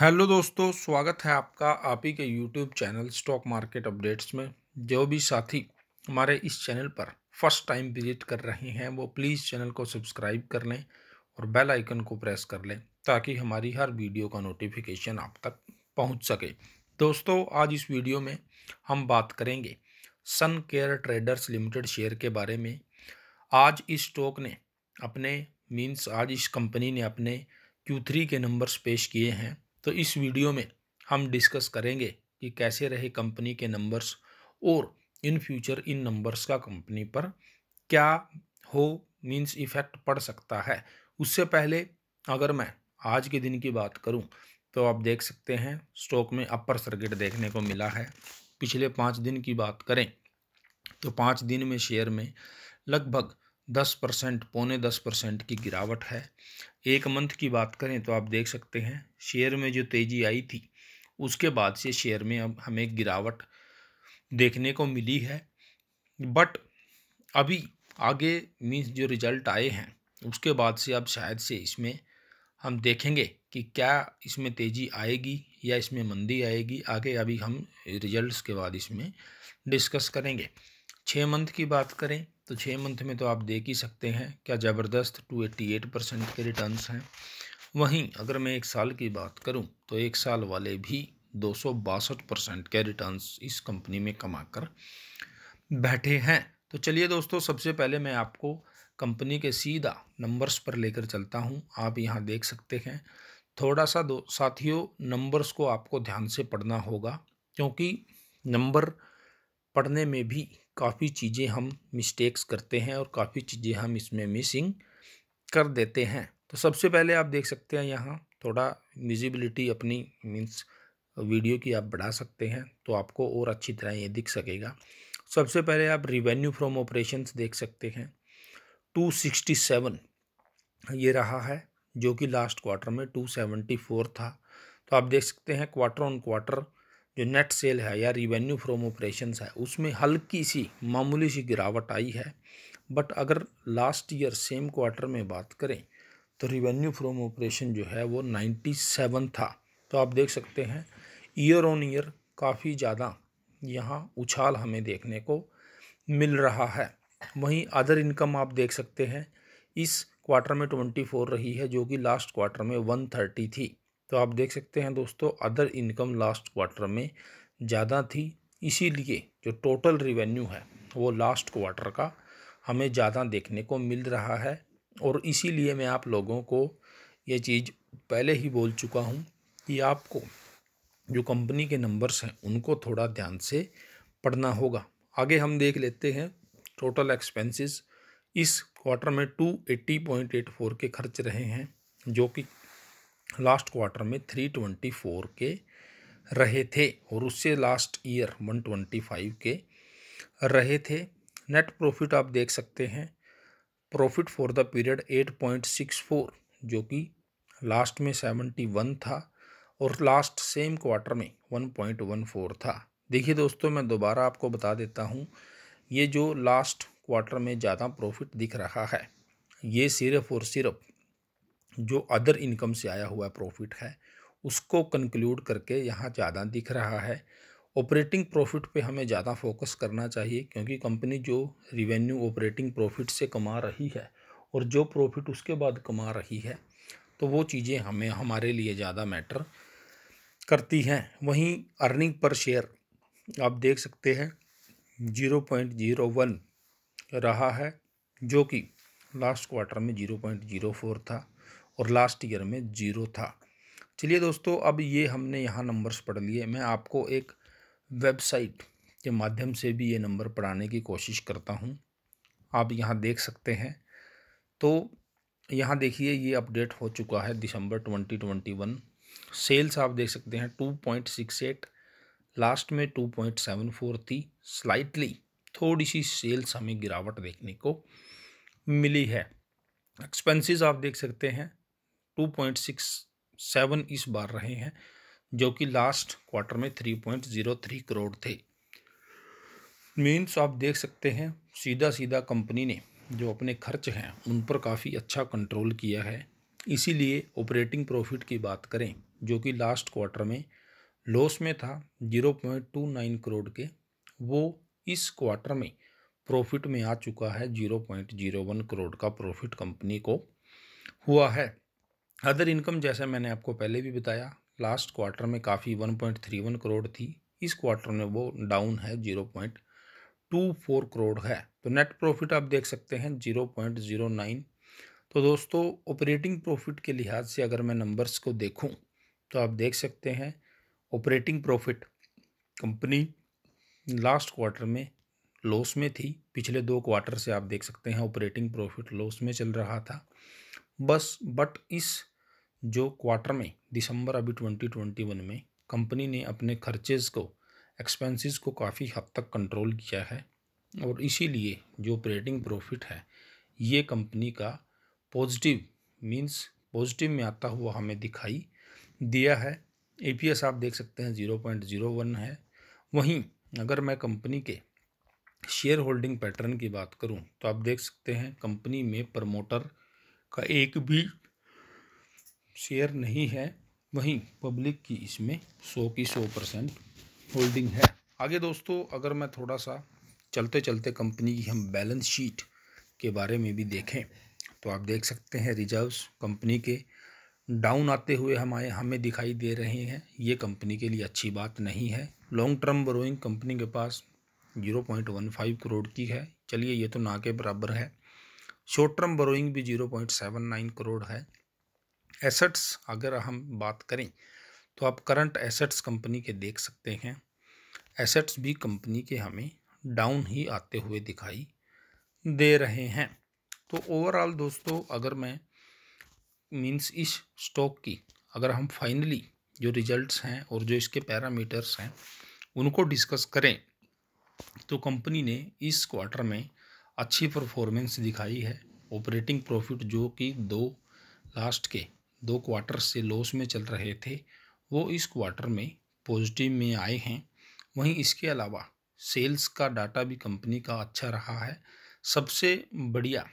Hello दोस्तों स्वागत है आपका आप ही के YouTube channel stock market updates में जो भी साथी हमारे इस चैनल पर फर्स्ट टाइम विजिट कर रहे हैं वो प्लीज़ चैनल को सब्सक्राइब कर लें और बेल आइकन को प्रेस कर लें ताकि हमारी हर वीडियो का नोटिफिकेशन आप तक पहुंच सके दोस्तों आज इस वीडियो में हम बात करेंगे Sun Care Traders Limited share के बारे में आज इस स्टॉक ने अपने मीन्स आज इस कंपनी ने अपने क्यू थ्री के नंबर्स पेश किए हैं तो इस वीडियो में हम डिस्कस करेंगे कि कैसे रहे कंपनी के नंबर्स और इन फ्यूचर इन नंबर्स का कंपनी पर क्या हो मीन्स इफ़ेक्ट पड़ सकता है उससे पहले अगर मैं आज के दिन की बात करूं तो आप देख सकते हैं स्टॉक में अपर सर्किट देखने को मिला है पिछले पाँच दिन की बात करें तो पाँच दिन में शेयर में लगभग दस परसेंट पौने दस परसेंट की गिरावट है एक मंथ की बात करें तो आप देख सकते हैं शेयर में जो तेज़ी आई थी उसके बाद से शेयर में अब हमें गिरावट देखने को मिली है बट अभी आगे मीन्स जो रिजल्ट आए हैं उसके बाद से अब शायद से इसमें हम देखेंगे कि क्या इसमें तेज़ी आएगी या इसमें मंदी आएगी आगे अभी हम रिजल्ट्स के बाद इसमें डिस्कस करेंगे छः मंथ की बात करें तो छः मंथ में तो आप देख ही सकते हैं क्या ज़बरदस्त टू एट्टी एट परसेंट के रिटर्न्स हैं वहीं अगर मैं एक साल की बात करूं तो एक साल वाले भी दो सौ बासठ परसेंट के रिटर्न्स इस कंपनी में कमाकर बैठे हैं तो चलिए दोस्तों सबसे पहले मैं आपको कंपनी के सीधा नंबर्स पर लेकर चलता हूँ आप यहाँ देख सकते हैं थोड़ा सा दो साथियों नंबर्स को आपको ध्यान से पढ़ना होगा क्योंकि नंबर पढ़ने में भी काफ़ी चीज़ें हम मिस्टेक्स करते हैं और काफ़ी चीज़ें हम इसमें मिसिंग कर देते हैं तो सबसे पहले आप देख सकते हैं यहाँ थोड़ा विजिबिलिटी अपनी मीन्स वीडियो की आप बढ़ा सकते हैं तो आपको और अच्छी तरह ये दिख सकेगा सबसे पहले आप रिवेन्यू फ्रॉम ऑपरेशंस देख सकते हैं 267 ये रहा है जो कि लास्ट क्वार्टर में 274 था तो आप देख सकते हैं क्वार्टर ऑन क्वार्टर जो नेट सेल है या रिवेन्यू फ्रॉम ऑपरेशन है उसमें हल्की सी मामूली सी गिरावट आई है बट अगर लास्ट ईयर सेम क्वार्टर में बात करें तो रिवेन्यू फ्रॉम ऑपरेशन जो है वो 97 था तो आप देख सकते हैं ईयर ऑन ईयर काफ़ी ज़्यादा यहाँ उछाल हमें देखने को मिल रहा है वहीं अदर इनकम आप देख सकते हैं इस क्वार्टर में 24 रही है जो कि लास्ट क्वार्टर में 130 थी तो आप देख सकते हैं दोस्तों अदर इनकम लास्ट क्वार्टर में ज़्यादा थी इसीलिए जो टोटल रिवेन्यू है वो लास्ट क्वार्टर का हमें ज़्यादा देखने को मिल रहा है और इसीलिए मैं आप लोगों को ये चीज़ पहले ही बोल चुका हूँ कि आपको जो कंपनी के नंबर्स हैं उनको थोड़ा ध्यान से पढ़ना होगा आगे हम देख लेते हैं टोटल एक्सपेंसेस इस क्वार्टर में two eighty point eight four के खर्च रहे हैं जो कि लास्ट क्वार्टर में थ्री ट्वेंटी फोर के रहे थे और उससे last year one twenty five के रहे थे नेट प्रॉफिट आप देख सकते हैं profit for the period eight point six four जो कि लास्ट में सेवेंटी वन था और लास्ट सेम क्वार्टर में वन पॉइंट वन फोर था देखिए दोस्तों मैं दोबारा आपको बता देता हूँ ये जो लास्ट क्वार्टर में ज़्यादा प्रॉफिट दिख रहा है ये सिर्फ और सिर्फ जो अदर इनकम से आया हुआ प्रॉफिट है उसको कंक्लूड करके यहाँ ज़्यादा दिख रहा है ऑपरेटिंग प्रॉफिट पे हमें ज़्यादा फोकस करना चाहिए क्योंकि कंपनी जो रिवेन्यू ऑपरेटिंग प्रॉफिट से कमा रही है और जो प्रॉफिट उसके बाद कमा रही है तो वो चीज़ें हमें हमारे लिए ज़्यादा मैटर करती हैं वहीं अर्निंग पर शेयर आप देख सकते हैं जीरो पॉइंट जीरो वन रहा है जो कि लास्ट क्वार्टर में जीरो पॉइंट जीरो फोर था और लास्ट ईयर में जीरो था चलिए दोस्तों अब ये हमने यहाँ नंबर्स पढ़ लिए मैं आपको एक वेबसाइट के माध्यम से भी ये नंबर पढ़ाने की कोशिश करता हूँ आप यहाँ देख सकते हैं तो यहाँ देखिए ये अपडेट हो चुका है दिसंबर 2021 सेल्स आप देख सकते हैं 2.68 लास्ट में 2.74 थी स्लाइटली थोड़ी सी सेल्स हमें गिरावट देखने को मिली है एक्सपेंसेस आप देख सकते हैं टू पॉइंट सिक्स सेवन इस बार रहे हैं जो कि लास्ट क्वार्टर में three point zero three crore थे मीन्स आप देख सकते हैं सीधा सीधा कंपनी ने जो अपने खर्च हैं उन पर काफ़ी अच्छा कंट्रोल किया है इसीलिए ऑपरेटिंग प्रॉफिट की बात करें जो कि लास्ट क्वार्टर में लॉस में था zero point two nine crore के वो इस क्वार्टर में प्रॉफिट में आ चुका है zero point zero one crore का प्रॉफिट कंपनी को हुआ है अदर इनकम जैसा मैंने आपको पहले भी बताया लास्ट क्वार्टर में काफ़ी 1.31 करोड़ थी इस क्वार्टर में वो डाउन है 0.24 करोड़ है तो नेट प्रॉफिट आप देख सकते हैं 0.09 तो दोस्तों ऑपरेटिंग प्रॉफिट के लिहाज से अगर मैं नंबर्स को देखूं तो आप देख सकते हैं operating profit company last quarter में लॉस में थी पिछले दो क्वार्टर से आप देख सकते हैं ऑपरेटिंग प्रॉफिट लॉस में चल रहा था बस बट इस जो क्वार्टर में दिसंबर अभी 2021 में कंपनी ने अपने खर्चेज को एक्सपेंसेस को काफ़ी हद तक कंट्रोल किया है और इसीलिए जो ऑपरेटिंग प्रॉफिट है ये कंपनी का पॉजिटिव मींस पॉजिटिव में आता हुआ हमें दिखाई दिया है एपीएस आप देख सकते हैं ज़ीरो पॉइंट ज़ीरो वन है वहीं अगर मैं कंपनी के शेयर होल्डिंग पैटर्न की बात करूं तो आप देख सकते हैं कंपनी में प्रमोटर का एक भी शेयर नहीं है वहीं पब्लिक की इसमें सौ की सौ परसेंट होल्डिंग है आगे दोस्तों अगर मैं थोड़ा सा चलते चलते कंपनी की हम बैलेंस शीट के बारे में भी देखें तो आप देख सकते हैं रिजर्व्स कंपनी के डाउन आते हुए हमारे हमें दिखाई दे रहे हैं ये कंपनी के लिए अच्छी बात नहीं है लॉन्ग टर्म बरोइंग कंपनी के पास zero point one five crore की है चलिए ये तो ना के बराबर है शॉर्ट टर्म बरोइंग भी zero point seven nine crore है एसेट्स अगर हम बात करें तो आप करंट एसेट्स कंपनी के देख सकते हैं एसेट्स भी कंपनी के हमें डाउन ही आते हुए दिखाई दे रहे हैं तो ओवरऑल दोस्तों अगर मैं मीन्स इस स्टॉक की अगर हम फाइनली जो रिजल्ट्स हैं और जो इसके पैरामीटर्स हैं उनको डिस्कस करें तो कंपनी ने इस क्वार्टर में अच्छी परफॉर्मेंस दिखाई है ऑपरेटिंग प्रॉफिट जो कि दो लास्ट के दो क्वार्टर से लॉस में चल रहे थे वो इस क्वार्टर में पॉजिटिव में आए हैं वहीं इसके अलावा सेल्स का डाटा भी कंपनी का अच्छा रहा है सबसे बढ़िया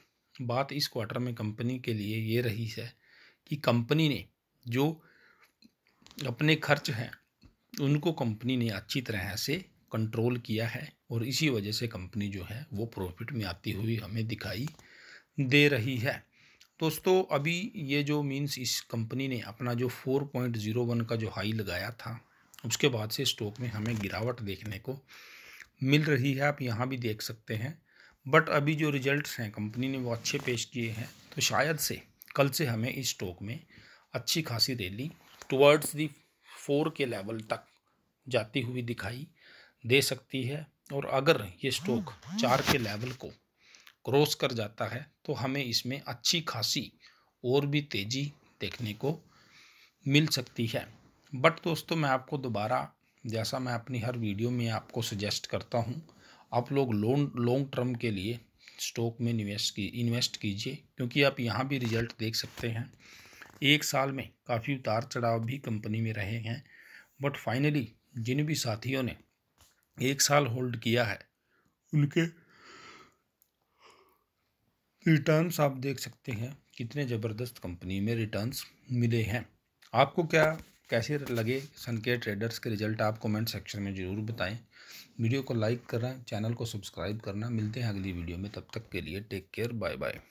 बात इस क्वार्टर में कंपनी के लिए ये रही है कि कंपनी ने जो अपने खर्च हैं उनको कंपनी ने अच्छी तरह से कंट्रोल किया है और इसी वजह से कंपनी जो है वो प्रॉफिट में आती हुई हमें दिखाई दे रही है दोस्तों अभी ये जो मीन्स इस कंपनी ने अपना जो 4.01 का जो हाई लगाया था उसके बाद से स्टॉक में हमें गिरावट देखने को मिल रही है आप यहाँ भी देख सकते हैं बट अभी जो रिजल्ट्स हैं कंपनी ने वो अच्छे पेश किए हैं तो शायद से कल से हमें इस स्टॉक में अच्छी खासी rally towards the four K level तक जाती हुई दिखाई दे सकती है और अगर ये स्टॉक हाँ। चार के लेवल को क्रॉस कर जाता है तो हमें इसमें अच्छी खासी और भी तेज़ी देखने को मिल सकती है बट दोस्तों मैं आपको दोबारा जैसा मैं अपनी हर वीडियो में आपको सजेस्ट करता हूँ आप लोग लोन लॉन्ग टर्म के लिए स्टॉक में निवेश की इन्वेस्ट कीजिए क्योंकि आप यहाँ भी रिजल्ट देख सकते हैं एक साल में काफ़ी उतार चढ़ाव भी कंपनी में रहे हैं बट फाइनली जिन भी साथियों ने एक साल होल्ड किया है उनके रिटर्न्स आप देख सकते हैं कितने ज़बरदस्त कंपनी में रिटर्न्स मिले हैं आपको क्या कैसे लगे सन के ट्रेडर्स के रिजल्ट आप कमेंट सेक्शन में ज़रूर बताएं वीडियो को लाइक करना चैनल को सब्सक्राइब करना मिलते हैं अगली वीडियो में तब तक के लिए टेक केयर बाय बाय